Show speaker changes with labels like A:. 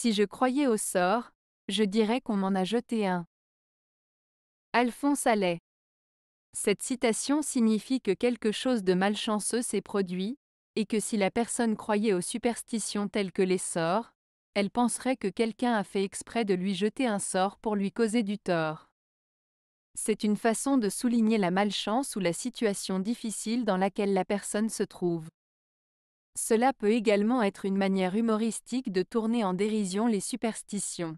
A: Si je croyais au sort, je dirais qu'on m'en a jeté un. Alphonse Allais. Cette citation signifie que quelque chose de malchanceux s'est produit, et que si la personne croyait aux superstitions telles que les sorts, elle penserait que quelqu'un a fait exprès de lui jeter un sort pour lui causer du tort. C'est une façon de souligner la malchance ou la situation difficile dans laquelle la personne se trouve. Cela peut également être une manière humoristique de tourner en dérision les superstitions.